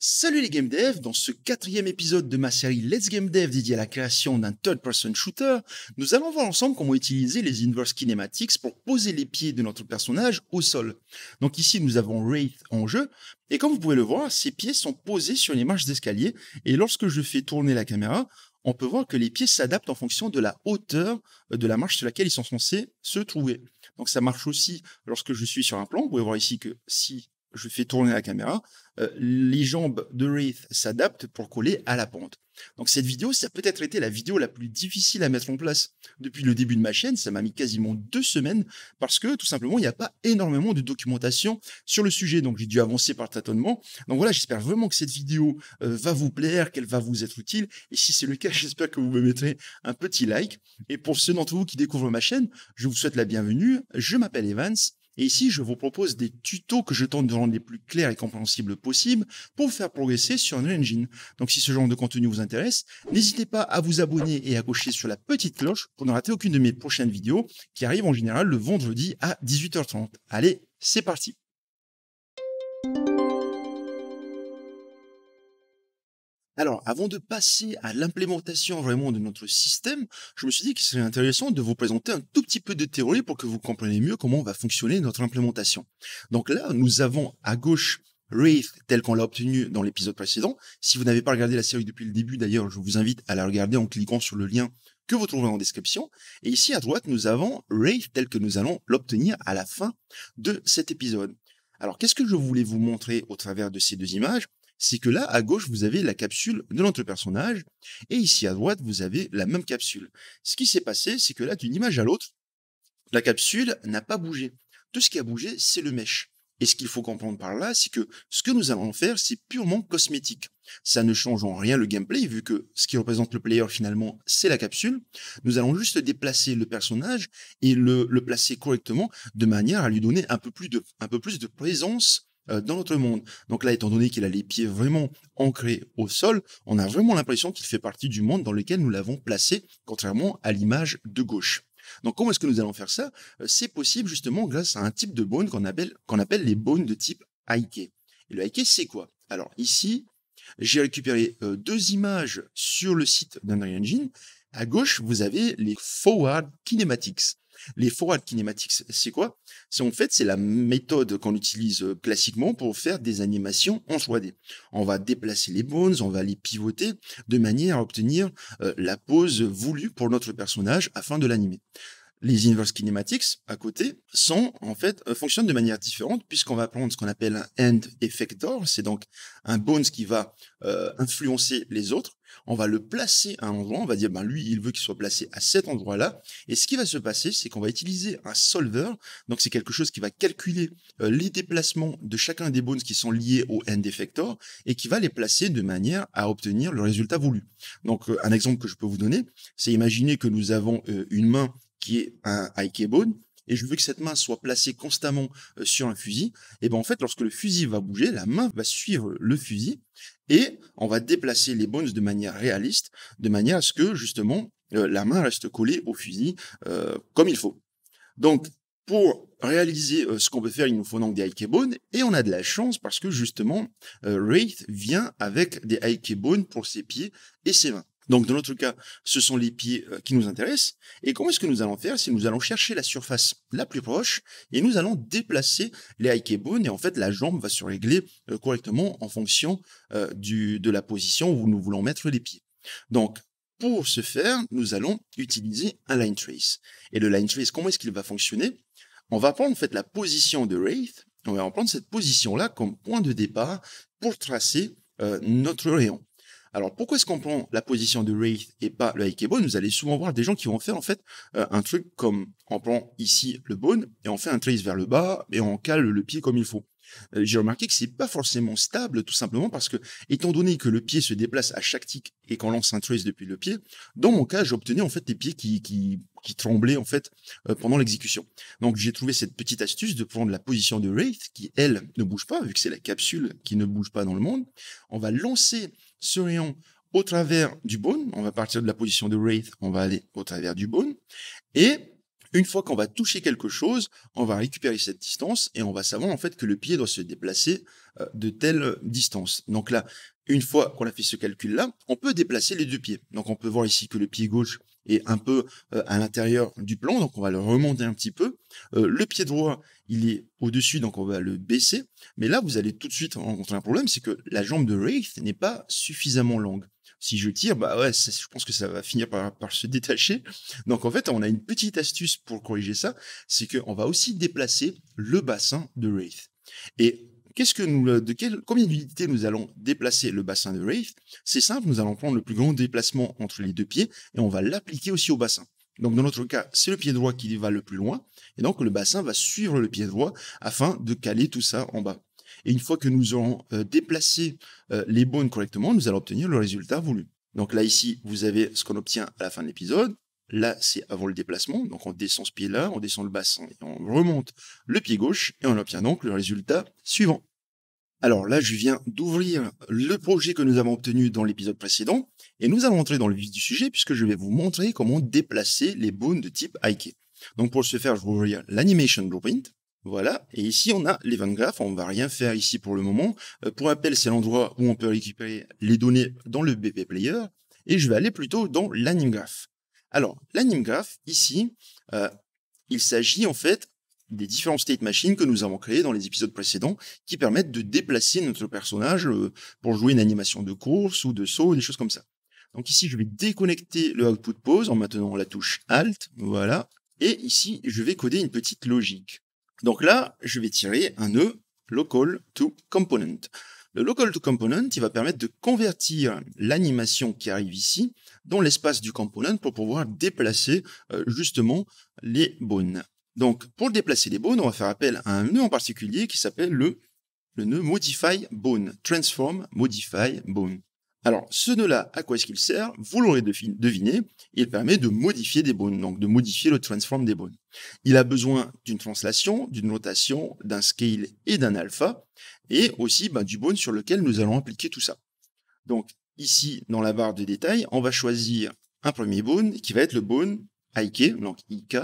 Salut les game devs, dans ce quatrième épisode de ma série Let's Game Dev dédié à la création d'un third-person shooter, nous allons voir ensemble comment utiliser les inverse kinematics pour poser les pieds de notre personnage au sol. Donc ici nous avons Wraith en jeu, et comme vous pouvez le voir, ses pieds sont posés sur les marches d'escalier, et lorsque je fais tourner la caméra, on peut voir que les pieds s'adaptent en fonction de la hauteur de la marche sur laquelle ils sont censés se trouver. Donc ça marche aussi lorsque je suis sur un plan, vous pouvez voir ici que si je fais tourner la caméra, euh, les jambes de Wraith s'adaptent pour coller à la pente. Donc cette vidéo, ça a peut-être été la vidéo la plus difficile à mettre en place depuis le début de ma chaîne. Ça m'a mis quasiment deux semaines parce que tout simplement, il n'y a pas énormément de documentation sur le sujet. Donc j'ai dû avancer par tâtonnement. Donc voilà, j'espère vraiment que cette vidéo euh, va vous plaire, qu'elle va vous être utile. Et si c'est le cas, j'espère que vous me mettrez un petit like. Et pour ceux d'entre vous qui découvrent ma chaîne, je vous souhaite la bienvenue. Je m'appelle Evans et ici, je vous propose des tutos que je tente de rendre les plus clairs et compréhensibles possibles pour faire progresser sur Unreal Engine. Donc si ce genre de contenu vous intéresse, n'hésitez pas à vous abonner et à cocher sur la petite cloche pour ne rater aucune de mes prochaines vidéos qui arrivent en général le vendredi à 18h30. Allez, c'est parti Alors, avant de passer à l'implémentation vraiment de notre système, je me suis dit qu'il serait intéressant de vous présenter un tout petit peu de théorie pour que vous compreniez mieux comment va fonctionner notre implémentation. Donc là, nous avons à gauche Wraith tel qu'on l'a obtenu dans l'épisode précédent. Si vous n'avez pas regardé la série depuis le début, d'ailleurs, je vous invite à la regarder en cliquant sur le lien que vous trouverez en description. Et ici à droite, nous avons Wraith tel que nous allons l'obtenir à la fin de cet épisode. Alors, qu'est-ce que je voulais vous montrer au travers de ces deux images c'est que là, à gauche, vous avez la capsule de notre personnage, et ici à droite, vous avez la même capsule. Ce qui s'est passé, c'est que là, d'une image à l'autre, la capsule n'a pas bougé. Tout ce qui a bougé, c'est le mesh. Et ce qu'il faut comprendre par là, c'est que ce que nous allons faire, c'est purement cosmétique. Ça ne change en rien le gameplay, vu que ce qui représente le player finalement, c'est la capsule. Nous allons juste déplacer le personnage et le, placer correctement de manière à lui donner un peu plus de présence euh, dans notre monde. Donc là, étant donné qu'il a les pieds vraiment ancrés au sol, on a vraiment l'impression qu'il fait partie du monde dans lequel nous l'avons placé, contrairement à l'image de gauche. Donc comment est-ce que nous allons faire ça euh, C'est possible justement grâce à un type de bone qu'on appelle, les bones de type IK. Et le IK c'est quoi Alors ici, j'ai récupéré euh, deux images sur le site d'Unreal Engine. À gauche, vous avez les Forward Kinematics. Les forward kinematics c'est quoi C'est en fait, c'est la méthode qu'on utilise euh, classiquement pour faire des animations en 3D. On va déplacer les bones, on va les pivoter de manière à obtenir euh, la pose voulue pour notre personnage afin de l'animer les inverse kinematics à côté sont en fait euh, fonctionnent de manière différente puisqu'on va prendre ce qu'on appelle un end effector, c'est donc un bones qui va euh, influencer les autres. On va le placer à un endroit, on va dire ben lui il veut qu'il soit placé à cet endroit-là. Et ce qui va se passer, c'est qu'on va utiliser un solver, donc c'est quelque chose qui va calculer euh, les déplacements de chacun des bones qui sont liés au end effector et qui va les placer de manière à obtenir le résultat voulu. Donc un exemple que je peux vous donner, c'est imaginer que nous avons une main qui est un Bone, et je veux que cette main soit placée constamment euh, sur un fusil, et ben en fait, lorsque le fusil va bouger, la main va suivre le fusil, et on va déplacer les bones de manière réaliste, de manière à ce que justement euh, la main reste collée au fusil euh, comme il faut. Donc, pour réaliser ce qu'on peut faire, il nous faut donc des Bones, et on a de la chance parce que justement, Wraith vient avec des Bones pour ses pieds et ses mains. Donc dans notre cas, ce sont les pieds euh, qui nous intéressent. Et comment est-ce que nous allons faire C'est nous allons chercher la surface la plus proche et nous allons déplacer les bones et en fait la jambe va se régler euh, correctement en fonction euh, du, de la position où nous voulons mettre les pieds. Donc pour ce faire, nous allons utiliser un line trace. Et le line trace, comment est-ce qu'il va fonctionner On va prendre en fait la position de Wraith, on va prendre cette position-là comme point de départ pour tracer notre rayon. Alors pourquoi est-ce qu'on prend la position de Wraith et pas le Bone Vous allez souvent voir des gens qui vont faire en fait euh, un truc comme on prend ici le bone et on fait un trace vers le bas et on cale le pied comme il faut. Euh, j'ai remarqué que c'est pas forcément stable, tout simplement parce que, étant donné que le pied se déplace à chaque tic et qu'on lance un trace depuis le pied, dans mon cas, j'obtenais en fait des pieds qui, qui qui tremblaient en fait euh, pendant l'exécution. Donc j'ai trouvé cette petite astuce de prendre la position de Wraith qui elle ne bouge pas vu que c'est la capsule qui ne bouge pas dans le monde. On va lancer ce au travers du bone. On va partir de la position de Wraith, on va aller au travers du bone. Et une fois qu'on va toucher quelque chose, on va récupérer cette distance et on va savoir en fait que le pied doit se déplacer euh, de telle distance. Donc là, une fois qu'on a fait ce calcul-là, on peut déplacer les deux pieds. Donc on peut voir ici que le pied gauche un peu euh, à l'intérieur du plan, donc on va le remonter un petit peu. Euh, le pied droit, il est au-dessus, donc on va le baisser. Mais là, vous allez tout de suite rencontrer un problème, c'est que la jambe de Wraith n'est pas suffisamment longue si je tire, bah ouais, je pense que ça va finir par, se détacher. Donc en fait, on a une petite astuce pour corriger ça, c'est qu'on va aussi déplacer le bassin de Wraith. Et ce que nous, euh, de combien d'unités nous allons déplacer le bassin de Wraith C'est simple, nous allons prendre le plus grand déplacement entre les deux pieds et on va l'appliquer aussi au bassin. Donc dans notre cas, c'est le pied droit qui va le plus loin et donc le bassin va suivre le pied droit afin de caler tout ça en bas. Et une fois que nous aurons euh, déplacé euh, les bones correctement, nous allons obtenir le résultat voulu. Donc là ici, vous avez ce qu'on obtient à la fin de l'épisode. Là, c'est avant le déplacement, donc on descend ce pied-là, on descend le bassin, et on remonte le pied gauche, et on obtient donc le résultat suivant. Alors là, je viens d'ouvrir le projet que nous avons obtenu dans l'épisode précédent et nous allons entrer dans le vif du sujet puisque je vais vous montrer comment déplacer les bones de type IK. Donc pour ce faire, je vais ouvrir l'animation blueprint. Voilà, et ici on a l'event graph, on va rien faire ici pour le moment. Euh, pour rappel, c'est l'endroit où on peut récupérer les données dans le BP Player et je vais aller plutôt dans l'animgraph. graph. Alors, l'animgraph, graph, ici, euh, il s'agit en fait des différents state machines que nous avons créés dans les épisodes précédents qui permettent de déplacer notre personnage euh, pour jouer une animation de course ou de saut, des choses comme ça. Donc ici, je vais déconnecter le output pause en maintenant la touche Alt, voilà. Et ici, je vais coder une petite logique. Donc là, je vais tirer un nœud local to component. Le local to component, il va permettre de convertir l'animation qui arrive ici dans l'espace du component pour pouvoir déplacer euh, justement les bones. Donc, pour déplacer les bones, on va faire appel à un nœud en particulier qui s'appelle le, le nœud Modify Bone, Transform Modify Bone. Alors, ce nœud-là, à quoi est-ce qu'il sert Vous l'aurez deviné, il permet de modifier des bones, donc de modifier le transform des bones. Il a besoin d'une translation, d'une rotation, d'un scale et d'un alpha, et aussi ben, du bone sur lequel nous allons appliquer tout ça. Donc, ici, dans la barre de détails, on va choisir un premier bone qui va être le bone IK, donc IK,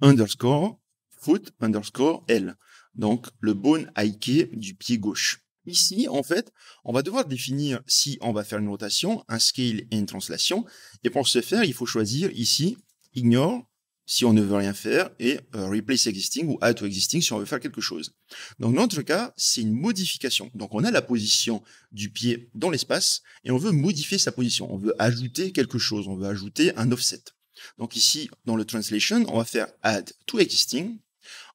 underscore foot underscore L. Donc le bone IK du pied gauche. Ici, en fait, on va devoir définir si on va faire une rotation, un scale et une translation. Et pour ce faire, il faut choisir ici, ignore, si on ne veut rien faire, et euh, replace existing ou add to existing si on veut faire quelque chose. Donc, dans notre cas, c'est une modification. Donc, on a la position du pied dans l'espace et on veut modifier sa position. On veut ajouter quelque chose. On veut ajouter un offset. Donc ici, dans le translation, on va faire add to existing.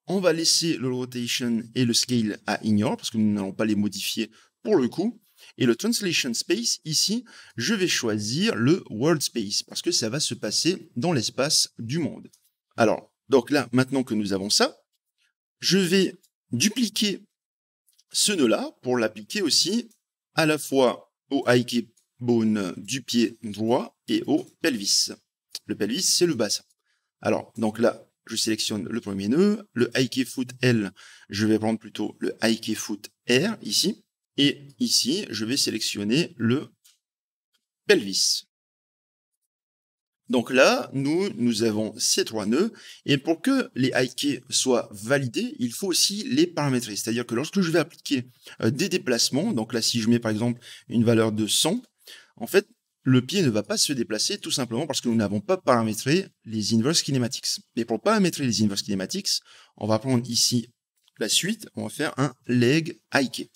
On va laisser le rotation et le scale à ignore parce que nous n'allons pas les modifier pour le coup. Et le translation space, ici, je vais choisir le world space parce que ça va se passer dans l'espace du monde. Alors, donc là, maintenant que nous avons ça, je vais dupliquer ce nœud-là pour l'appliquer aussi à la fois au high bone du pied droit et au pelvis. Le pelvis, c'est le bassin. Alors, donc là, je sélectionne le premier nœud, le IK Foot L, je vais prendre plutôt le IK Foot R ici, et ici, je vais sélectionner le pelvis. Donc là, nous, nous avons ces trois nœuds, et pour que les IK soient validés, il faut aussi les paramétrer. C'est-à-dire que lorsque je vais appliquer euh, des déplacements, donc là, si je mets par exemple une valeur de 100, en fait, le pied ne va pas se déplacer tout simplement parce que nous n'avons pas paramétré les inverse kinematics. Mais pour paramétrer les inverse kinematics, on va prendre ici la suite, on va faire un leg IK.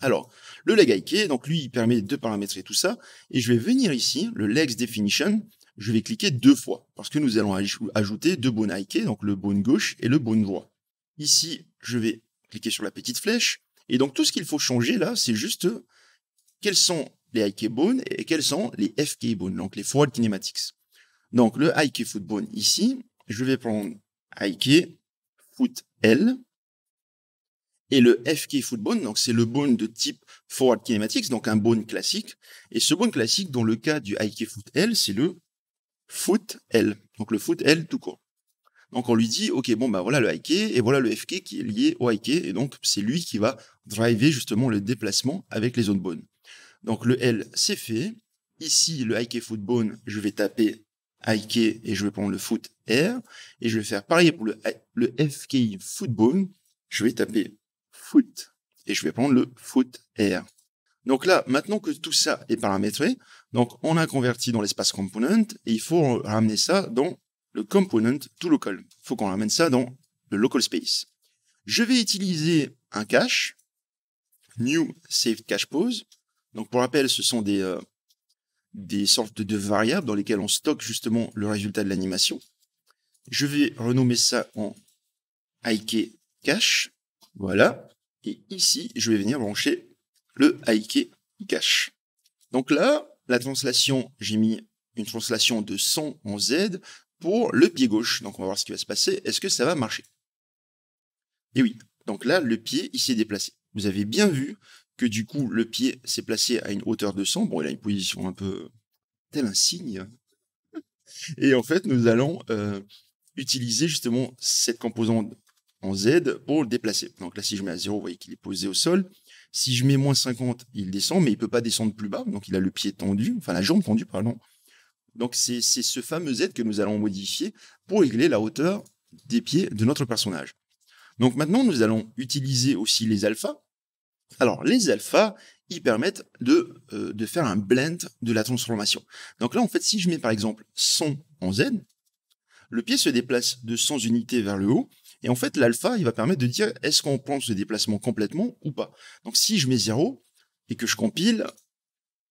Alors, le leg IK donc lui, il permet de paramétrer tout ça, et je vais venir ici, le legs definition, je vais cliquer deux fois, parce que nous allons ajouter deux bones IK, donc le bone gauche et le bone droit. Ici, je vais cliquer sur la petite flèche, et donc tout ce qu'il faut changer là, c'est juste quels sont les Bones et quels sont les FK Bones, donc les Forward Kinematics. Donc le IK Foot Bone ici, je vais prendre IK Foot L et le FK Foot Bone donc c'est le bone de type Forward Kinematics, donc un bone classique. Et ce bone classique, dans le cas du IK Foot L, c'est le Foot L, donc le Foot L tout court. Donc on lui dit, ok, bon bah voilà le IK et voilà le FK qui est lié au IK et donc c'est lui qui va driver justement le déplacement avec les zones bones. Donc le L, c'est fait. Ici, le IK football, je vais taper IK et je vais prendre le foot R. Et je vais faire pareil pour le, le FKI football. Je vais taper foot et je vais prendre le foot R. Donc là, maintenant que tout ça est paramétré, donc on a converti dans l'espace component et il faut ramener ça dans le component to local. Il faut qu'on ramène ça dans le local space. Je vais utiliser un cache, new saved cache pose. Donc pour rappel, ce sont des, euh, sortes de variables dans lesquelles on stocke justement le résultat de l'animation. Je vais renommer ça en IK cache. Voilà. Et ici, je vais venir brancher le IK cache. Donc là, la translation, j'ai mis une translation de 100 en Z pour le pied gauche. Donc on va voir ce qui va se passer. Est-ce que ça va marcher Et eh oui, donc là, le pied, il s'est déplacé. Vous avez bien vu du coup, le pied s'est placé à une hauteur de 100. Bon, il a une position un peu tel un signe. Et en fait, nous allons euh, utiliser justement cette composante en Z pour le déplacer. Donc là, si je mets à 0, vous voyez qu'il est posé au sol. Si je mets moins 50, il descend, mais il peut pas descendre plus bas. Donc il a le pied tendu, enfin la jambe tendue, pardon. Donc c'est ce fameux Z que nous allons modifier pour régler la hauteur des pieds de notre personnage. Donc maintenant, nous allons utiliser aussi les alphas alors, les alphas, ils permettent de, euh, de faire un blend de la transformation. Donc là, en fait, si je mets par exemple 100 en Z, le pied se déplace de 100 unités vers le haut, et en fait, l'alpha, il va permettre de dire est-ce qu'on prend ce déplacement complètement ou pas. Donc si je mets 0 et que je compile,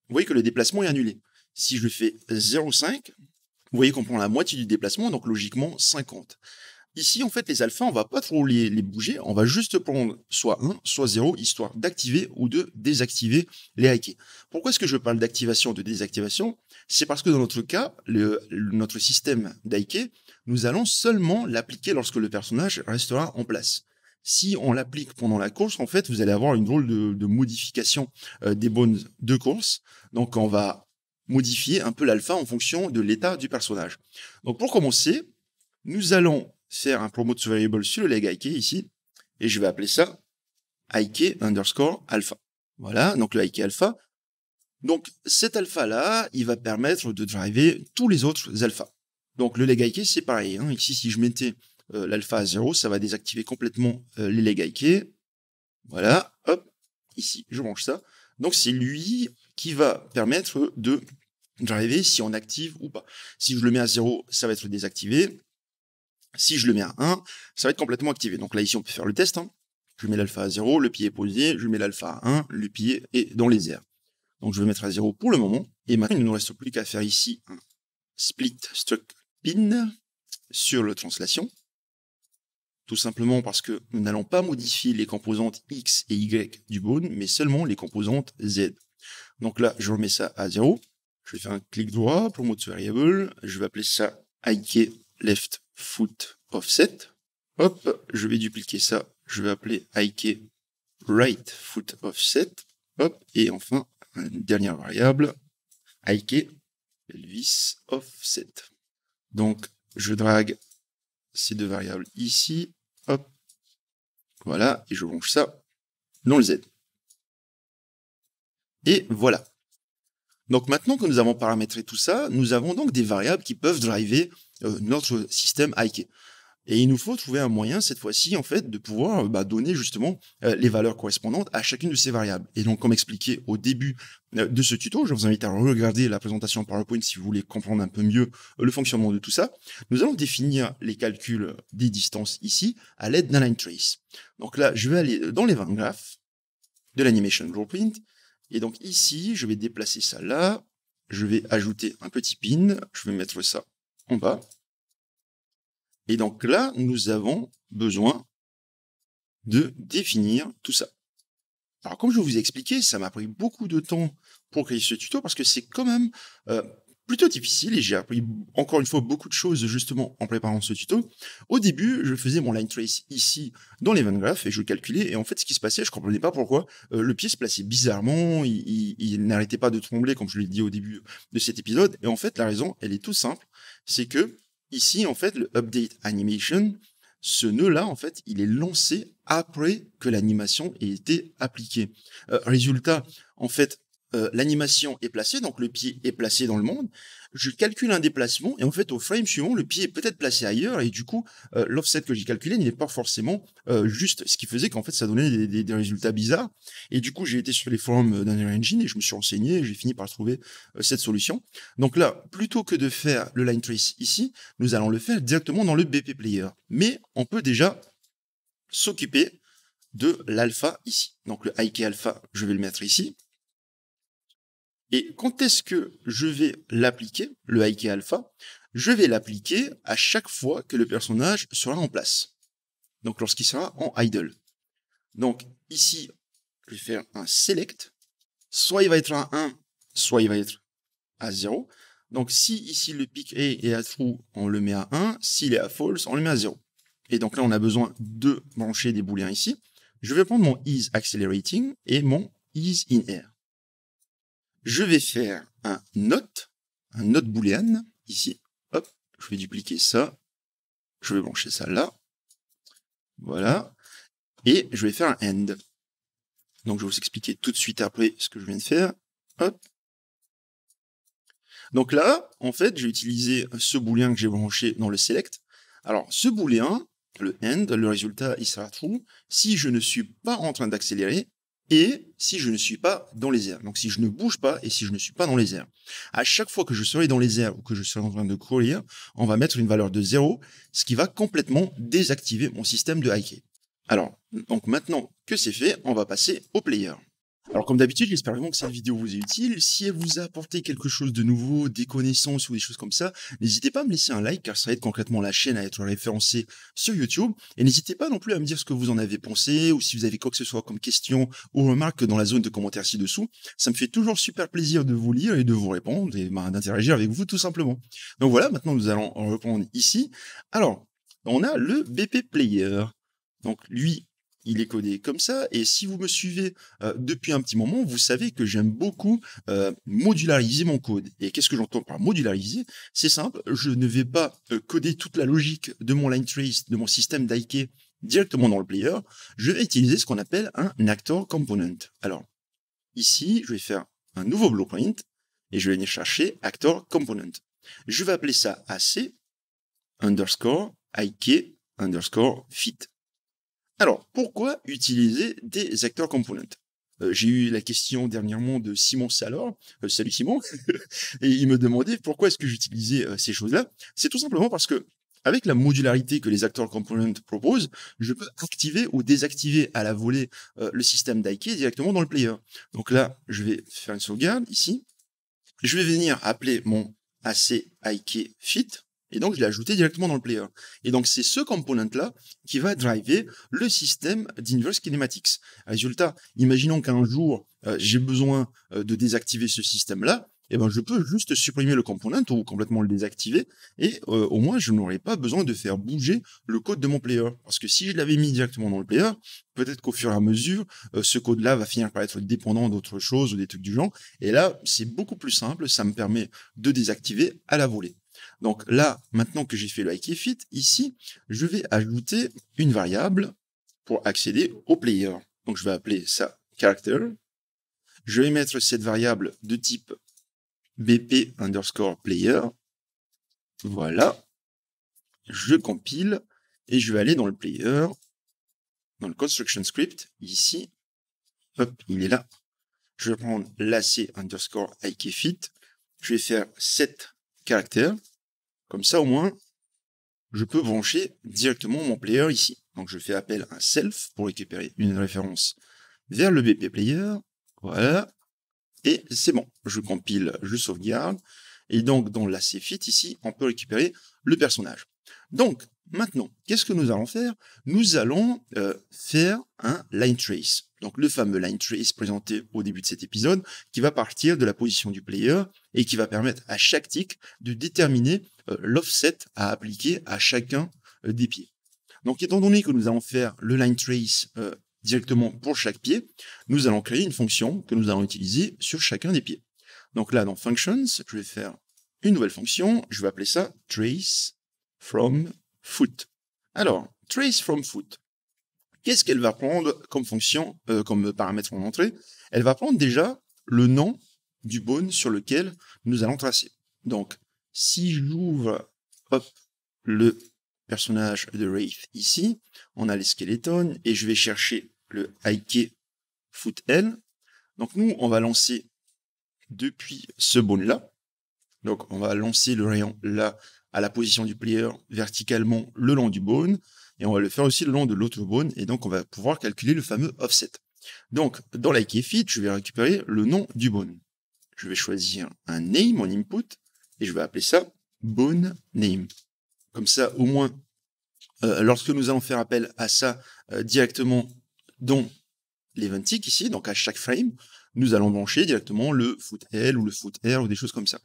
vous voyez que le déplacement est annulé. Si je fais 0,5, vous voyez qu'on prend la moitié du déplacement, donc logiquement 50. Ici, en fait, les alphas, on va pas trop les, bouger, on va juste prendre soit 1, soit 0, histoire d'activer ou de désactiver les hackers. Pourquoi est-ce que je parle d'activation, ou de désactivation C'est parce que dans notre cas, notre système d'IK, nous allons seulement l'appliquer lorsque le personnage restera en place si on l'applique pendant la course, en fait, vous allez avoir une drôle de, modification euh, des bonnes de course. Donc, on va modifier un peu l'alpha en fonction de l'état du personnage. Donc, pour commencer, nous allons faire un promote variable sur le leg IK ici, et je vais appeler ça IK underscore alpha. Voilà, donc le IK alpha. Donc cet alpha-là, il va permettre de driver tous les autres alphas. Donc le leg IK, c'est pareil. Hein. Ici, si je mettais euh, l'alpha à 0, ça va désactiver complètement euh, les leg IK. Voilà, hop, ici, je range ça. Donc c'est lui qui va permettre de driver si on active ou pas. Si je le mets à 0, ça va être désactivé. Si je le mets à 1, ça va être complètement activé. Donc là, ici, on peut faire le test. Hein. Je mets l'alpha à 0, le pied est posé, je mets l'alpha à 1, le pied est dans les airs. Donc je vais mettre à 0 pour le moment. Et maintenant, il ne nous reste plus qu'à faire ici un split struct pin sur le translation. Tout simplement parce que nous n'allons pas modifier les composantes x et y du bone, mais seulement les composantes z. Donc là, je remets ça à 0. Je vais faire un clic droit pour variable. Je vais appeler ça IK left foot offset. Hop, je vais dupliquer ça. Je vais appeler IK right foot offset. Hop, et enfin, une dernière variable, IK Elvis offset. Donc, je drague ces deux variables ici. Hop, voilà, et je range ça dans le Z. Et voilà. Donc maintenant que nous avons paramétré tout ça, nous avons donc des variables qui peuvent driver euh, notre système IK. Et il nous faut trouver un moyen cette fois-ci en fait de pouvoir euh, bah, donner justement euh, les valeurs correspondantes à chacune de ces variables. Et donc comme expliqué au début de ce tuto, je vous invite à regarder la présentation PowerPoint si vous voulez comprendre un peu mieux le fonctionnement de tout ça. Nous allons définir les calculs des distances ici à l'aide d'un line trace. Donc là, je vais aller dans les 20 graphes de l'animation blueprint et donc ici, je vais déplacer ça là, je vais ajouter un petit pin, je vais mettre ça en bas. Et donc là, nous avons besoin de définir tout ça. Alors comme je vous ai expliqué, ça m'a pris beaucoup de temps pour créer ce tuto parce que c'est quand même euh, plutôt difficile et j'ai appris encore une fois beaucoup de choses justement en préparant ce tuto. Au début, je faisais mon line trace ici dans les Graph et je calculais et en fait ce qui se passait, je comprenais pas pourquoi euh, le pied se plaçait bizarrement, il, n'arrêtait pas de trembler comme je l'ai dit au début de cet épisode et en fait la raison, elle est tout simple, c'est que ici en fait le update animation, ce nœud-là, en fait, il est lancé après que l'animation ait été appliquée. Euh, résultat, en fait, euh, l'animation est placée, donc le pied est placé dans le monde, je calcule un déplacement et en fait au frame suivant le pied est peut-être placé ailleurs et du coup euh, l'offset que j'ai calculé n'est pas forcément euh, juste ce qui faisait qu'en fait ça donnait des, résultats bizarres et du coup j'ai été sur les forums d'Unreal Engine et je me suis renseigné et j'ai fini par trouver cette solution donc là plutôt que de faire le line trace ici nous allons le faire directement dans le BP player mais on peut déjà s'occuper de l'alpha ici donc le IK alpha je vais le mettre ici et quand est-ce que je vais l'appliquer, le IK alpha Je vais l'appliquer à chaque fois que le personnage sera en place. Donc lorsqu'il sera en idle. Donc ici, je vais faire un select. Soit il va être à 1, soit il va être à 0. Donc si ici le pic A est à true, on le met à 1. S'il est à false, on le met à 0. Et donc là, on a besoin de brancher des booléens ici. Je vais prendre mon is accelerating et mon is in air je vais faire un note, un note boolean, ici, hop, je vais dupliquer ça, je vais brancher ça là, voilà, et je vais faire un end. Donc je vais vous expliquer tout de suite après ce que je viens de faire, hop. Donc là, en fait, j'ai utilisé ce booléen que j'ai branché dans le select. Alors ce booléen, le end, le résultat, il sera true si je ne suis pas en train d'accélérer et si je ne suis pas dans les airs. Donc si je ne bouge pas et si je ne suis pas dans les airs. À chaque fois que je serai dans les airs ou que je serai en train de courir, on va mettre une valeur de 0, ce qui va complètement désactiver mon système de key. Alors, donc maintenant que c'est fait, on va passer au player. Alors comme d'habitude, j'espère vraiment que cette vidéo vous est utile. Si elle vous a apporté quelque chose de nouveau, des connaissances ou des choses comme ça, n'hésitez pas à me laisser un like car ça aide concrètement la chaîne à être référencée sur YouTube. Et n'hésitez pas non plus à me dire ce que vous en avez pensé ou si vous avez quoi que ce soit comme question ou remarque dans la zone de commentaires ci-dessous. Ça me fait toujours super plaisir de vous lire et de vous répondre et ben, d'interagir avec vous tout simplement. Donc voilà, maintenant nous allons en reprendre ici. Alors, on a le BP Player. Donc lui, il est codé comme ça. Et si vous me suivez euh, depuis un petit moment, vous savez que j'aime beaucoup euh, modulariser mon code. Et qu'est-ce que j'entends par modulariser C'est simple, je ne vais pas euh, coder toute la logique de mon line trace, de mon système d'IK directement dans le player. Je vais utiliser ce qu'on appelle un actor component. Alors, ici, je vais faire un nouveau blueprint et je vais aller chercher actor component. Je vais appeler ça AC underscore IKE, underscore fit. Alors, pourquoi utiliser des Actor components euh, j'ai eu la question dernièrement de Simon Salor, euh, salut Simon, et il me demandait pourquoi est-ce que j'utilisais euh, ces choses-là. C'est tout simplement parce que avec la modularité que les Actor components proposent, je peux activer ou désactiver à la volée le système d'IKE directement dans le player. Donc là, je vais faire une sauvegarde ici. Je vais venir appeler mon IKE fit et donc, je l'ai ajouté directement dans le player. Et donc, c'est ce component-là qui va driver le système d'inverse kinematics. Résultat, imaginons qu'un jour, euh, j'ai besoin euh, de désactiver ce système-là. Eh ben, je peux juste supprimer le component ou complètement le désactiver. Et euh, au moins, je n'aurai pas besoin de faire bouger le code de mon player. Parce que si je l'avais mis directement dans le player, peut-être qu'au fur et à mesure, ce code-là va finir par être dépendant d'autres choses ou des trucs du genre. Et là, c'est beaucoup plus simple, ça me permet de désactiver à la volée. Donc là, maintenant que j'ai fait le IK fit, ici, je vais ajouter une variable pour accéder au player. Donc je vais appeler ça character. Je vais mettre cette variable de type bp underscore player. Voilà. Je compile et je vais aller dans le player, dans le construction script, ici. Hop, il est là. Je vais prendre l'ac underscore ikefit. Je vais faire set caractères. Comme ça, au moins, je peux brancher directement mon player ici. Donc, je fais appel à self pour récupérer une référence vers le BP player. Voilà. Et c'est bon. Je compile, je sauvegarde. Et donc, dans la fit ici, on peut récupérer le personnage. Donc, Maintenant, qu'est-ce que nous allons faire Nous allons euh, faire un line trace. Donc le fameux line trace présenté au début de cet épisode, qui va partir de la position du player et qui va permettre à chaque tick de déterminer euh, l'offset à appliquer à chacun euh, des pieds. Donc étant donné que nous allons faire le line trace directement pour chaque pied, nous allons créer une fonction que nous allons utiliser sur chacun des pieds. Donc là, dans Functions, je vais faire une nouvelle fonction, je vais appeler ça trace from foot. Alors, trace from foot. Qu'est-ce qu'elle va prendre comme fonction, euh, comme paramètre en entrée Elle va prendre déjà le nom du bone sur lequel nous allons tracer. Donc, si j'ouvre le personnage de Wraith ici, on a les skeletons et je vais chercher le IK foot L. Donc nous, on va lancer depuis ce bone là. Donc on va lancer le rayon là à la position du player verticalement le long du bone et on va le faire aussi le long de l'autre bone et donc on va pouvoir calculer le fameux offset. Donc dans la fit, je vais récupérer le nom du bone. Je vais choisir un name en input et je vais appeler ça bone name. Comme ça au moins euh, lorsque nous allons faire appel à ça euh, directement dans l'eventic ici, donc à chaque frame, nous allons brancher directement le foot L ou le foot R ou des choses comme ça.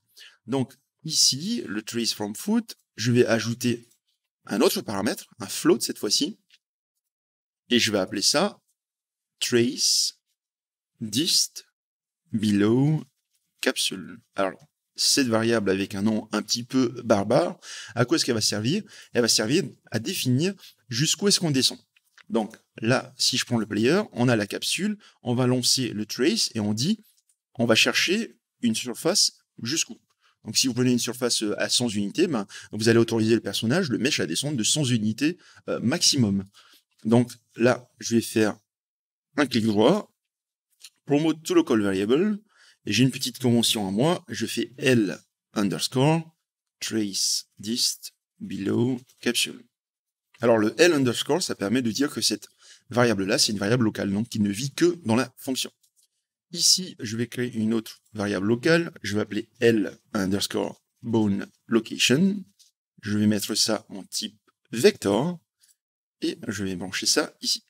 Donc Ici, le trace from foot, je vais ajouter un autre paramètre, un float cette fois-ci, et je vais appeler ça trace dist below capsule. Alors, cette variable avec un nom un petit peu barbare, à quoi est-ce qu'elle va servir Elle va servir à définir jusqu'où est-ce qu'on descend. Donc là, si je prends le player, on a la capsule, on va lancer le trace et on dit, on va chercher une surface jusqu'où. Donc si vous prenez une surface euh, à 100 unités, ben, vous allez autoriser le personnage, le mesh, à descendre de 100 unités euh, maximum. Donc là, je vais faire un clic droit, promote to local variable, et j'ai une petite convention à moi, je fais L underscore trace dist below capsule. Alors le L underscore, ça permet de dire que cette variable-là, c'est une variable locale, donc qui ne vit que dans la fonction. Ici, je vais créer une autre variable locale. Je vais appeler L underscore bone location. Je vais mettre ça en type vector. Et je vais brancher ça ici.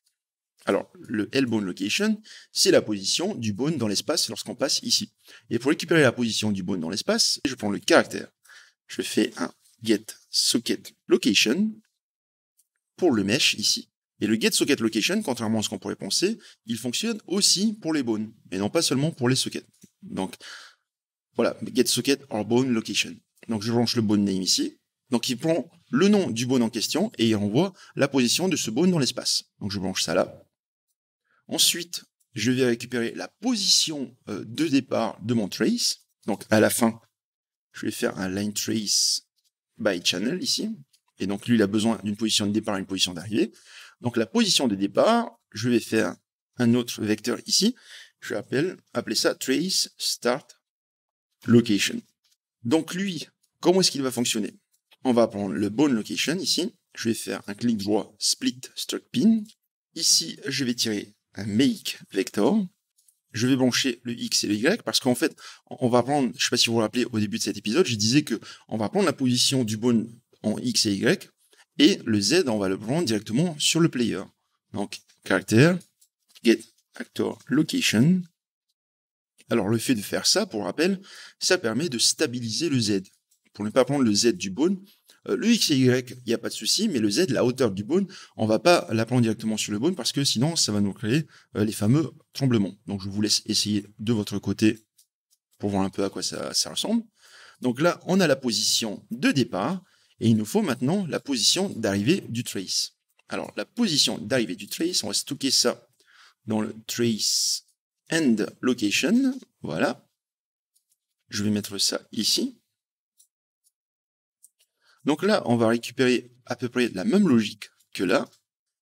Alors, le l location, c'est la position du bone dans l'espace lorsqu'on passe ici. Et pour récupérer la position du bone dans l'espace, je prends le caractère. Je fais un get socket location pour le mesh ici. Et le get socket location, contrairement à ce qu'on pourrait penser, il fonctionne aussi pour les bones, et non pas seulement pour les sockets. Donc, voilà, get socket or bone location. Donc, je branche le bone name ici. Donc, il prend le nom du bone en question et il renvoie la position de ce bone dans l'espace. Donc, je branche ça là. Ensuite, je vais récupérer la position euh, de départ de mon trace. Donc, à la fin, je vais faire un line trace by channel ici. Et donc, lui, il a besoin d'une position de départ et une position d'arrivée. Donc la position de départ, je vais faire un autre vecteur ici. Je vais appeler, ça trace start location. Donc lui, comment est-ce qu'il va fonctionner On va prendre le bone location ici. Je vais faire un clic droit split struct pin. Ici, je vais tirer un make vector. Je vais brancher le x et le y parce qu'en fait, on va prendre, je ne sais pas si vous vous rappelez au début de cet épisode, je disais que on va prendre la position du bone en x et y et le Z, on va le prendre directement sur le player. Donc, Character, get actor location. Alors, le fait de faire ça, pour rappel, ça permet de stabiliser le Z. Pour ne pas prendre le Z du bone, euh, le X et Y, il n'y a pas de souci, mais le Z, la hauteur du bone, on va pas la prendre directement sur le bone parce que sinon, ça va nous créer euh, les fameux tremblements. Donc, je vous laisse essayer de votre côté pour voir un peu à quoi ça ressemble. Donc là, on a la position de départ et il nous faut maintenant la position d'arrivée du trace. Alors, la position d'arrivée du trace, on va stocker ça dans le trace end location. Voilà. Je vais mettre ça ici. Donc là, on va récupérer à peu près la même logique que là.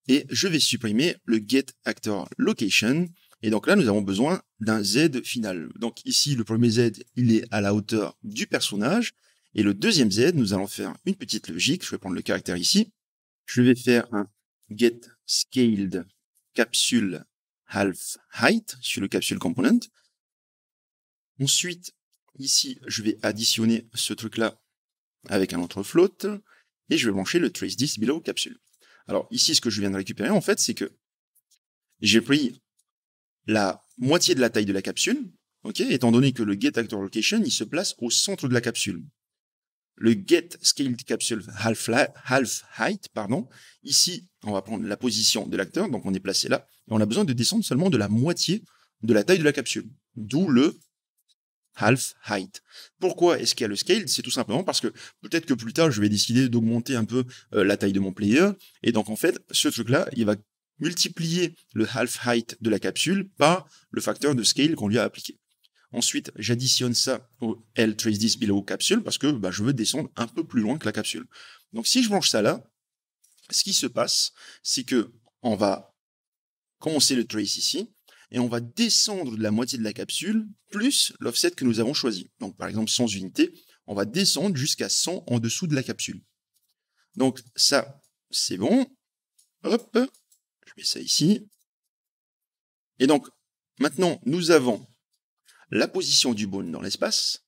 Et je vais supprimer le get actor location. Et donc là, nous avons besoin d'un Z final. Donc ici, le premier Z, il est à la hauteur du personnage. Et le deuxième Z, nous allons faire une petite logique. Je vais prendre le caractère ici. Je vais faire un get scaled capsule half height sur le capsule component. Ensuite, ici, je vais additionner ce truc-là avec un autre float et je vais brancher le trace below capsule. Alors ici, ce que je viens de récupérer, en fait, c'est que j'ai pris la moitié de la taille de la capsule, ok, étant donné que le get il se place au centre de la capsule le get scaled capsule half, half height, pardon. Ici, on va prendre la position de l'acteur, donc on est placé là, et on a besoin de descendre seulement de la moitié de la taille de la capsule, d'où le half height. Pourquoi est-ce qu'il y a le scale C'est tout simplement parce que peut-être que plus tard, je vais décider d'augmenter un peu euh, la taille de mon player, et donc en fait, ce truc-là, il va multiplier le half height de la capsule par le facteur de scale qu'on lui a appliqué. Ensuite, j'additionne ça au L trace 10 below capsule parce que bah, je veux descendre un peu plus loin que la capsule. Donc si je branche ça là, ce qui se passe, c'est que on va commencer le trace ici et on va descendre de la moitié de la capsule plus l'offset que nous avons choisi. Donc par exemple sans unité, on va descendre jusqu'à 100 en dessous de la capsule. Donc ça, c'est bon. Hop, je mets ça ici. Et donc maintenant, nous avons la position du bone dans l'espace,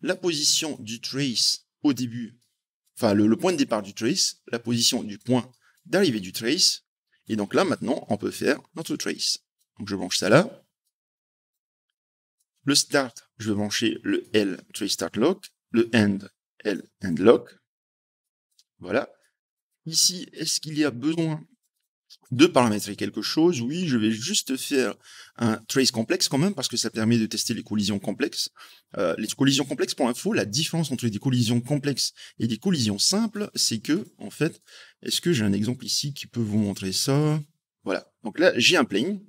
la position du trace au début, enfin le, point de départ du trace, la position du point d'arrivée du trace, et donc là maintenant on peut faire notre trace. Donc je branche ça là. Le start, je vais brancher le L trace start lock, le end L end lock. Voilà. Ici, est-ce qu'il y a besoin de paramétrer quelque chose, oui, je vais juste faire un trace complexe quand même parce que ça permet de tester les collisions complexes. Euh, les collisions complexes, pour info, la différence entre des collisions complexes et des collisions simples, c'est que, en fait, est-ce que j'ai un exemple ici qui peut vous montrer ça Voilà. Donc là, j'ai un plane.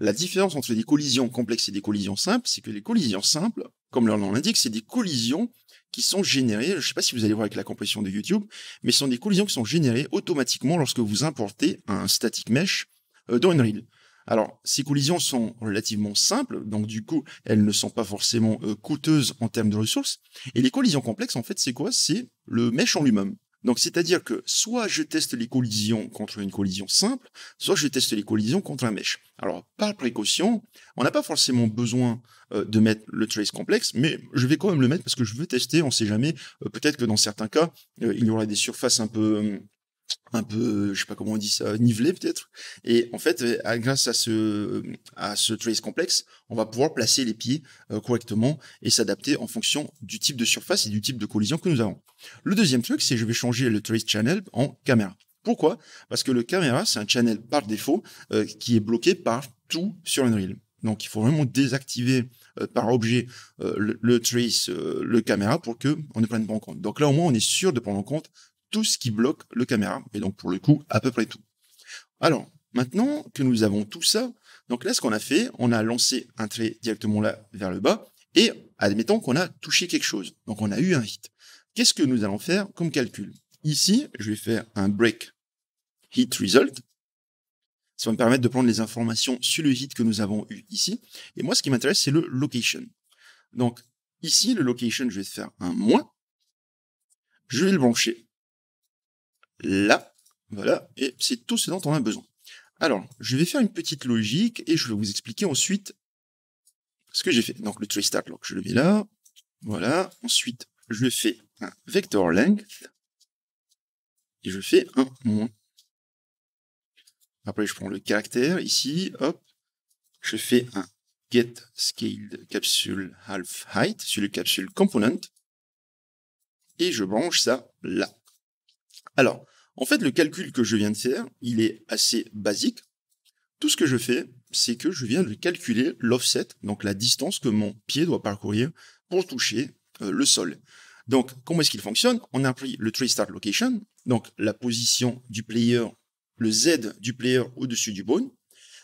La différence entre des collisions complexes et des collisions simples, c'est que les collisions simples, comme leur nom l'indique, c'est des collisions qui sont générés, je ne sais pas si vous allez voir avec la compression de YouTube, mais ce sont des collisions qui sont générées automatiquement lorsque vous importez un static mesh euh, dans Unreal. Alors, ces collisions sont relativement simples, donc du coup, elles ne sont pas forcément euh, coûteuses en termes de ressources. Et les collisions complexes, en fait, c'est quoi C'est le mesh en lui-même. Donc, c'est-à-dire que soit je teste les collisions contre une collision simple, soit je teste les collisions contre un mesh. Alors, par précaution, on n'a pas forcément besoin euh, de mettre le trace complexe, mais je vais quand même le mettre parce que je veux tester, on ne sait jamais, euh, peut-être que dans certains cas, euh, il y aura des surfaces un peu hum, un peu, euh, je sais pas comment on dit ça, nivelé peut-être. Et en fait, euh, grâce à ce, à ce trace complexe, on va pouvoir placer les pieds euh, correctement et s'adapter en fonction du type de surface et du type de collision que nous avons. Le deuxième truc, c'est je vais changer le trace channel en caméra. Pourquoi Parce que le caméra, c'est un channel par défaut qui est bloqué par tout sur Unreal. Donc il faut vraiment désactiver par objet le, trace, le caméra pour que on ne prenne pas en compte. Donc là au moins on est sûr de prendre en compte tout ce qui bloque le caméra, et donc pour le coup, à peu près tout. Alors, maintenant que nous avons tout ça, donc là, ce qu'on a fait, on a lancé un trait directement là vers le bas, et admettons qu'on a touché quelque chose, donc on a eu un hit. Qu'est-ce que nous allons faire comme calcul Ici, je vais faire un break hit result. Ça va me permettre de prendre les informations sur le hit que nous avons eu ici. Et moi, ce qui m'intéresse, c'est le location. Donc, ici, le location, je vais faire un moins. Je vais le brancher là, voilà, et c'est tout ce dont on a besoin. Alors, je vais faire une petite logique et je vais vous expliquer ensuite ce que j'ai fait. Donc le tree start, je le mets là, voilà. Ensuite, je fais un vector length et je fais un moins. Après, je prends le caractère ici, hop, je fais un get scaled capsule half height sur le capsule component et je branche ça là. Alors, en fait, le calcul que je viens de faire, il est assez basique. Tout ce que je fais, c'est que je viens de calculer l'offset, donc la distance que mon pied doit parcourir pour toucher euh, le sol. Donc, comment est-ce qu'il fonctionne On a pris le trace start location, donc la position du player, le Z du player au-dessus du bone.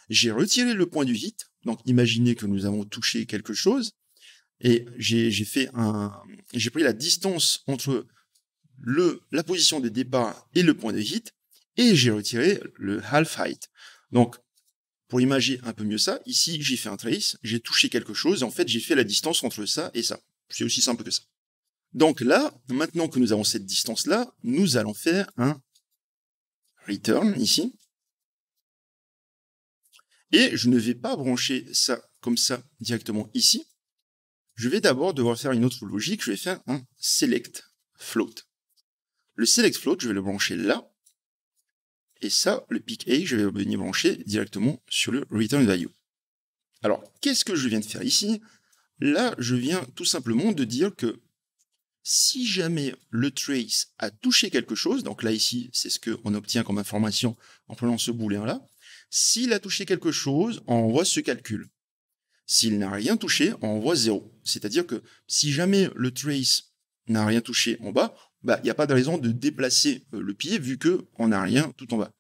J'ai retiré le point du hit, donc imaginez que nous avons touché quelque chose, et j'ai fait un, j'ai pris la distance entre la position des départs et le point de hit, et j'ai retiré le half height. Donc, pour imaginer un peu mieux ça, ici, j'ai fait un trace, j'ai touché quelque chose, et en fait, j'ai fait la distance entre ça et ça. C'est aussi simple que ça. Donc là, maintenant que nous avons cette distance-là, nous allons faire un return ici. Et je ne vais pas brancher ça comme ça directement ici. Je vais d'abord devoir faire une autre logique. Je vais faire un select float. Le select float, je vais le brancher là. Et ça, le pick A, je vais venir brancher directement sur le return value. Alors, qu'est-ce que je viens de faire ici Là, je viens tout simplement de dire que si jamais le trace a touché quelque chose, donc là ici, c'est ce qu'on obtient comme information en prenant ce boulet là, s'il a touché quelque chose, on voit ce calcul. S'il n'a rien touché, on voit 0. C'est-à-dire que si jamais le trace n'a rien touché en bas, bah, il n'y a pas de raison de déplacer euh, le pied vu que on n'a rien tout en bas.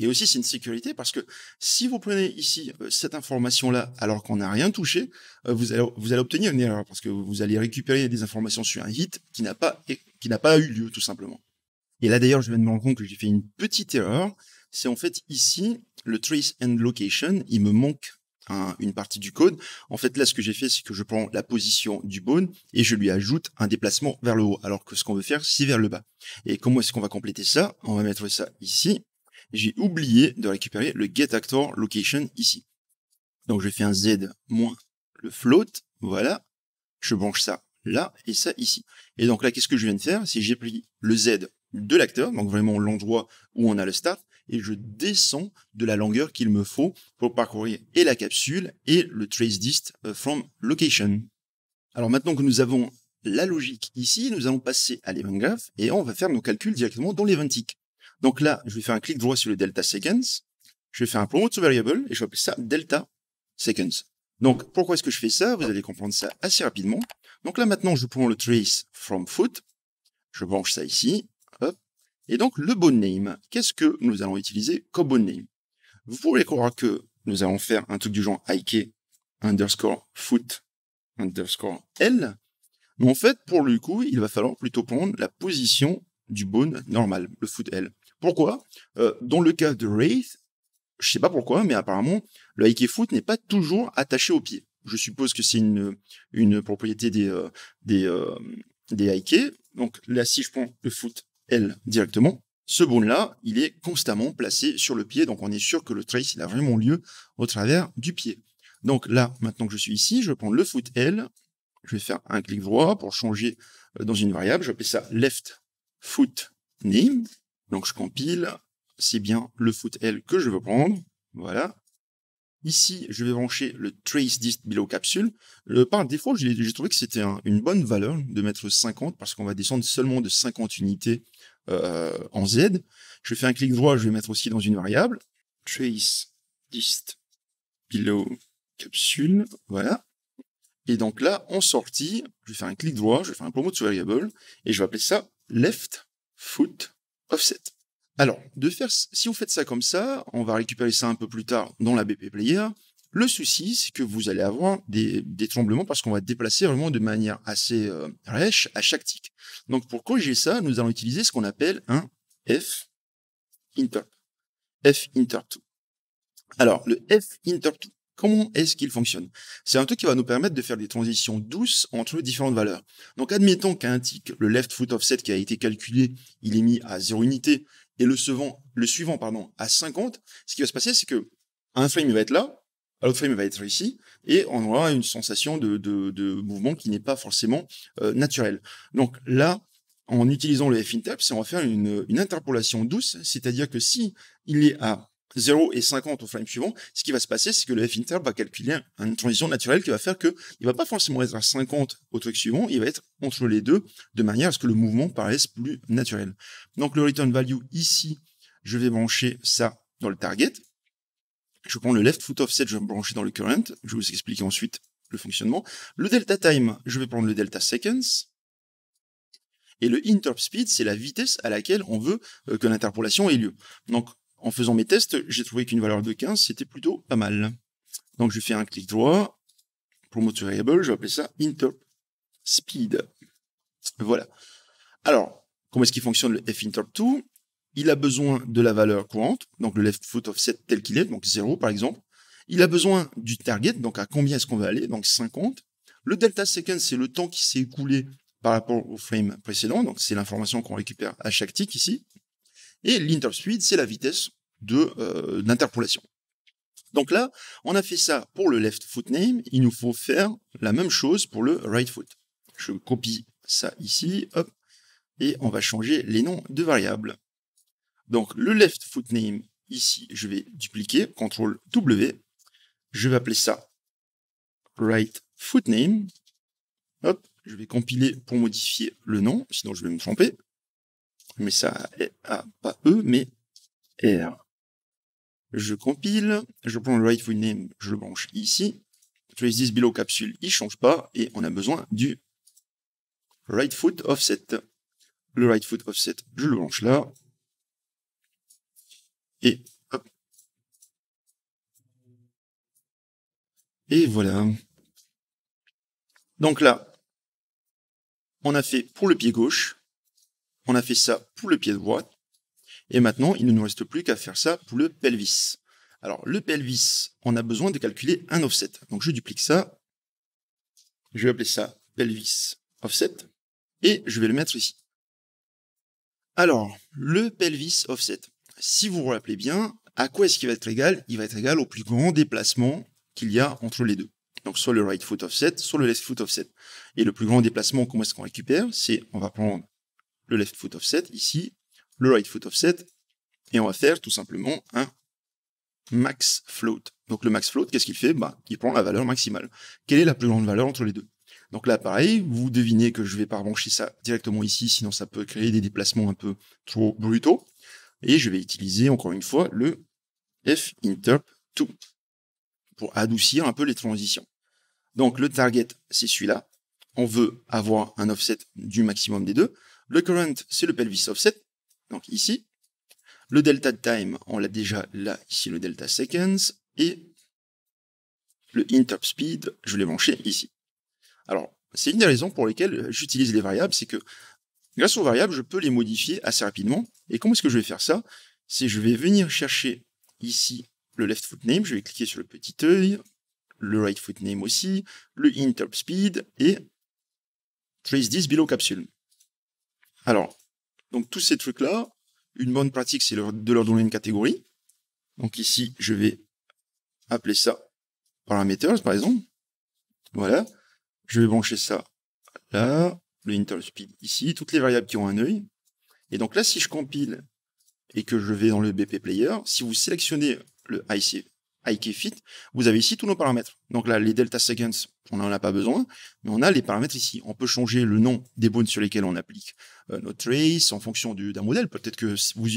Et aussi, c'est une sécurité parce que si vous prenez ici euh, cette information-là alors qu'on n'a rien touché, euh, vous, allez, vous allez obtenir une erreur parce que vous allez récupérer des informations sur un hit qui n'a pas, qui n'a pas eu lieu tout simplement. Et là d'ailleurs, je viens de me rendre compte que j'ai fait une petite erreur. C'est en fait ici, le trace and location, il me manque une partie du code. En fait, là, ce que j'ai fait, c'est que je prends la position du bone et je lui ajoute un déplacement vers le haut, alors que ce qu'on veut faire, c'est vers le bas. Et comment est-ce qu'on va compléter ça On va mettre ça ici. J'ai oublié de récupérer le get actor location ici. Donc, je fais un z moins le float, voilà. Je branche ça là et ça ici. Et donc là, qu'est-ce que je viens de faire C'est j'ai pris le z de l'acteur, donc vraiment l'endroit où on a le start, et je descends de la longueur qu'il me faut pour parcourir et la capsule et le trace dist euh, from location. Alors maintenant que nous avons la logique ici, nous allons passer à l'event graph et on va faire nos calculs directement dans Tick. Donc là, je vais faire un clic droit sur le delta seconds, je vais faire un promote variable et je vais appeler ça delta seconds. Donc pourquoi est-ce que je fais ça Vous allez comprendre ça assez rapidement. Donc là maintenant, je prends le trace from foot, je branche ça ici et donc, le bone name, qu'est-ce que nous allons utiliser comme bone name Vous pourrez croire que nous allons faire un truc du genre IK underscore foot underscore L. Mais en fait, pour le coup, il va falloir plutôt prendre la position du bone normal, le foot L. Pourquoi euh, Dans le cas de Wraith, je sais pas pourquoi, mais apparemment, le IK foot n'est pas toujours attaché au pied. Je suppose que c'est une, une propriété des, euh, des, euh, des IK. Donc là, si je prends le foot L directement, ce bond-là, il est constamment placé sur le pied, donc on est sûr que le trace, il a vraiment lieu au travers du pied. Donc là, maintenant que je suis ici, je vais prendre le foot L, je vais faire un clic droit pour changer euh, dans une variable, je vais appeler ça left foot name, donc je compile, c'est bien le foot L que je veux prendre, voilà, Ici, je vais brancher le trace dist below capsule. le par défaut, j'ai trouvé que c'était une bonne valeur de mettre 50 parce qu'on va descendre seulement de 50 unités euh, en Z. Je fais un clic droit, je vais mettre aussi dans une variable. Trace dist below capsule. Voilà. Et donc là, en sortie, je vais faire un clic droit, je vais faire un promote to variable et je vais appeler ça left foot offset. Alors, de faire, si vous faites ça comme ça, on va récupérer ça un peu plus tard dans la BP Player. Le souci, c'est que vous allez avoir des, tremblements parce qu'on va déplacer vraiment de manière assez euh, à chaque tick. Donc, pour corriger ça, nous allons utiliser ce qu'on appelle un F Inter, F Inter 2 Alors, le F Inter 2 comment est-ce qu'il fonctionne C'est un truc qui va nous permettre de faire des transitions douces entre différentes valeurs. Donc, admettons qu'un tick, le left foot offset qui a été calculé, il est mis à 0 unité et le suivant, pardon, à 50, ce qui va se passer, c'est que un frame va être là, l'autre frame va être ici, et on aura une sensation de, de, de mouvement qui n'est pas forcément euh, naturelle. Donc là, en utilisant le f F-interp, on va faire une, une interpolation douce, c'est-à-dire que si il est à 0 et 50 au frame suivant, ce qui va se passer, c'est que le F-inter va calculer une transition naturelle qui va faire que il va pas forcément être à 50 au truc suivant, il va être entre les deux, de manière à ce que le mouvement paraisse plus naturel. Donc le return value ici, je vais brancher ça dans le target. Je prends le left foot offset, je vais me brancher dans le current. Je vais vous expliquer ensuite le fonctionnement. Le delta time, je vais prendre le delta seconds. Et le interp speed, c'est la vitesse à laquelle on veut euh, que l'interpolation ait lieu. Donc, en faisant mes tests, j'ai trouvé qu'une valeur de 15, c'était plutôt pas mal. Donc je fais un clic droit, promote variable, je vais appeler ça interp speed. Voilà. Alors, comment est-ce qu'il fonctionne le Interp 2 Il a besoin de la valeur courante, donc le left foot offset tel qu'il est, donc 0 par exemple. Il a besoin du target, donc à combien est-ce qu'on va aller, donc 50. Le delta second, c'est le temps qui s'est écoulé par rapport au frame précédent, donc c'est l'information qu'on récupère à chaque tick ici. Et l'interspeed, c'est la vitesse euh, d'interpolation. Donc là, on a fait ça pour le left foot Il nous faut faire la même chose pour le right foot. Je copie ça ici, hop, et on va changer les noms de variables. Donc le left foot ici, je vais dupliquer, CTRL W. Je vais appeler ça right foot Hop, je vais compiler pour modifier le nom, sinon je vais me tromper mais ça, ah, pas E, mais R. Je compile, je prends le right foot name, je le branche ici. Trace this below capsule, il change pas, et on a besoin du right foot offset. Le right foot offset, je le branche là. Et hop. Et voilà. Donc là, on a fait pour le pied gauche, on a fait ça pour le pied droit. Et maintenant, il ne nous reste plus qu'à faire ça pour le pelvis. Alors, le pelvis, on a besoin de calculer un offset. Donc, je duplique ça. Je vais appeler ça pelvis offset. Et je vais le mettre ici. Alors, le pelvis offset. Si vous vous rappelez bien, à quoi est-ce qu'il va être égal Il va être égal au plus grand déplacement qu'il y a entre les deux. Donc, soit le right foot offset, soit le left foot offset. Et le plus grand déplacement, comment est-ce qu'on récupère C'est, on va prendre le left foot offset ici, le right foot offset, et on va faire tout simplement un max float. Donc le max float, qu'est-ce qu'il fait bah, Il prend la valeur maximale. Quelle est la plus grande valeur entre les deux Donc là, pareil, vous devinez que je vais pas brancher ça directement ici, sinon ça peut créer des déplacements un peu trop brutaux. Et je vais utiliser encore une fois le f-interp2 pour adoucir un peu les transitions. Donc le target, c'est celui-là. On veut avoir un offset du maximum des deux. Le current, c'est le pelvis offset, donc ici. Le delta time, on l'a déjà là, ici, le delta seconds. Et le interp speed, je l'ai branché ici. Alors, c'est une des raisons pour lesquelles j'utilise les variables, c'est que grâce aux variables, je peux les modifier assez rapidement. Et comment est-ce que je vais faire ça C'est je vais venir chercher ici le left foot name, je vais cliquer sur le petit œil, le right foot name aussi, le interp speed et trace this below capsule. Alors, donc tous ces trucs-là, une bonne pratique, c'est de leur donner une catégorie. Donc ici, je vais appeler ça parameters, par exemple. Voilà. Je vais brancher ça là, le inter speed ici, toutes les variables qui ont un œil. Et donc là, si je compile et que je vais dans le BP Player, si vous sélectionnez le IC IKFit, vous avez ici tous nos paramètres. Donc là, les delta seconds, on n'en a pas besoin, mais on a les paramètres ici. On peut changer le nom des boons sur lesquels on applique euh, notre trace en fonction d'un modèle. Peut-être que vous,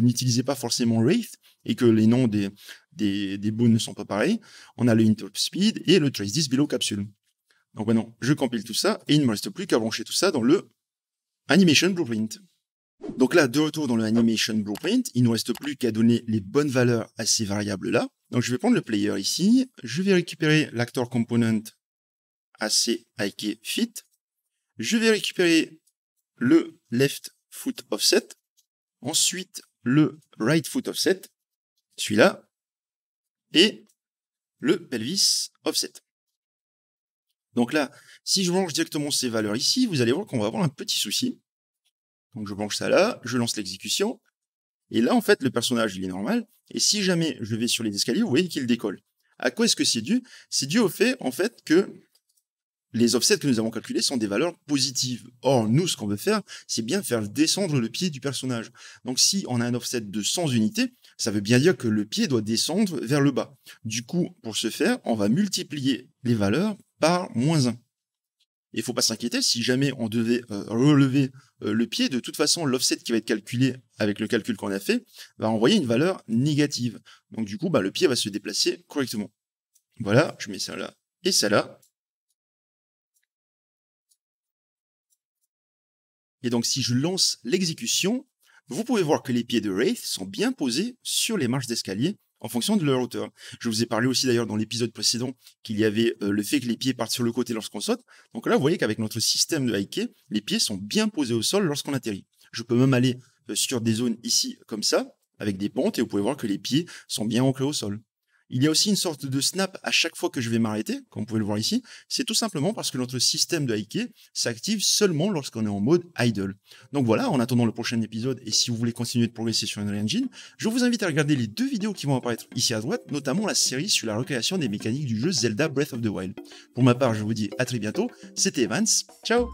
n'utilisez pas forcément Wraith et que les noms des, des, des ne sont pas pareils. On a le interrupt speed et le trace This below capsule. Donc maintenant, je compile tout ça et il ne me reste plus qu'à brancher tout ça dans le animation blueprint. Donc là, de retour dans le Animation Blueprint, il ne reste plus qu'à donner les bonnes valeurs à ces variables-là. Donc je vais prendre le player ici, je vais récupérer l'actor component ACIK fit, je vais récupérer le left foot offset, ensuite le right foot offset, celui-là, et le pelvis offset. Donc là, si je range directement ces valeurs ici, vous allez voir qu'on va avoir un petit souci. Donc je branche ça là, je lance l'exécution. Et là, en fait, le personnage, il est normal. Et si jamais je vais sur les escaliers, vous voyez qu'il décolle. À quoi est-ce que c'est dû C'est dû au fait, en fait, que les offsets que nous avons calculés sont des valeurs positives. Or, nous, ce qu'on veut faire, c'est bien faire descendre le pied du personnage. Donc, si on a un offset de 100 unités, ça veut bien dire que le pied doit descendre vers le bas. Du coup, pour ce faire, on va multiplier les valeurs par moins 1 il faut pas s'inquiéter si jamais on devait euh, relever euh, le pied, de toute façon, l'offset qui va être calculé avec le calcul qu'on a fait va envoyer une valeur négative. Donc du coup, bah, le pied va se déplacer correctement. Voilà, je mets ça là et ça là. Et donc si je lance l'exécution, vous pouvez voir que les pieds de Wraith sont bien posés sur les marches d'escalier en fonction de leur hauteur. Je vous ai parlé aussi d'ailleurs dans l'épisode précédent qu'il y avait euh, le fait que les pieds partent sur le côté lorsqu'on saute. Donc là, vous voyez qu'avec notre système de hike, les pieds sont bien posés au sol lorsqu'on atterrit. Je peux même aller euh, sur des zones ici comme ça, avec des pentes, et vous pouvez voir que les pieds sont bien ancrés au sol. Il y a aussi une sorte de snap à chaque fois que je vais m'arrêter, comme vous pouvez le voir ici. C'est tout simplement parce que notre système de hiking s'active seulement lorsqu'on est en mode idle. Donc voilà, en attendant le prochain épisode, et si vous voulez continuer de progresser sur Unreal Engine, je vous invite à regarder les deux vidéos qui vont apparaître ici à droite, notamment la série sur la recréation des mécaniques du jeu Zelda Breath of the Wild. Pour ma part, je vous dis à très bientôt. C'était Evans. Ciao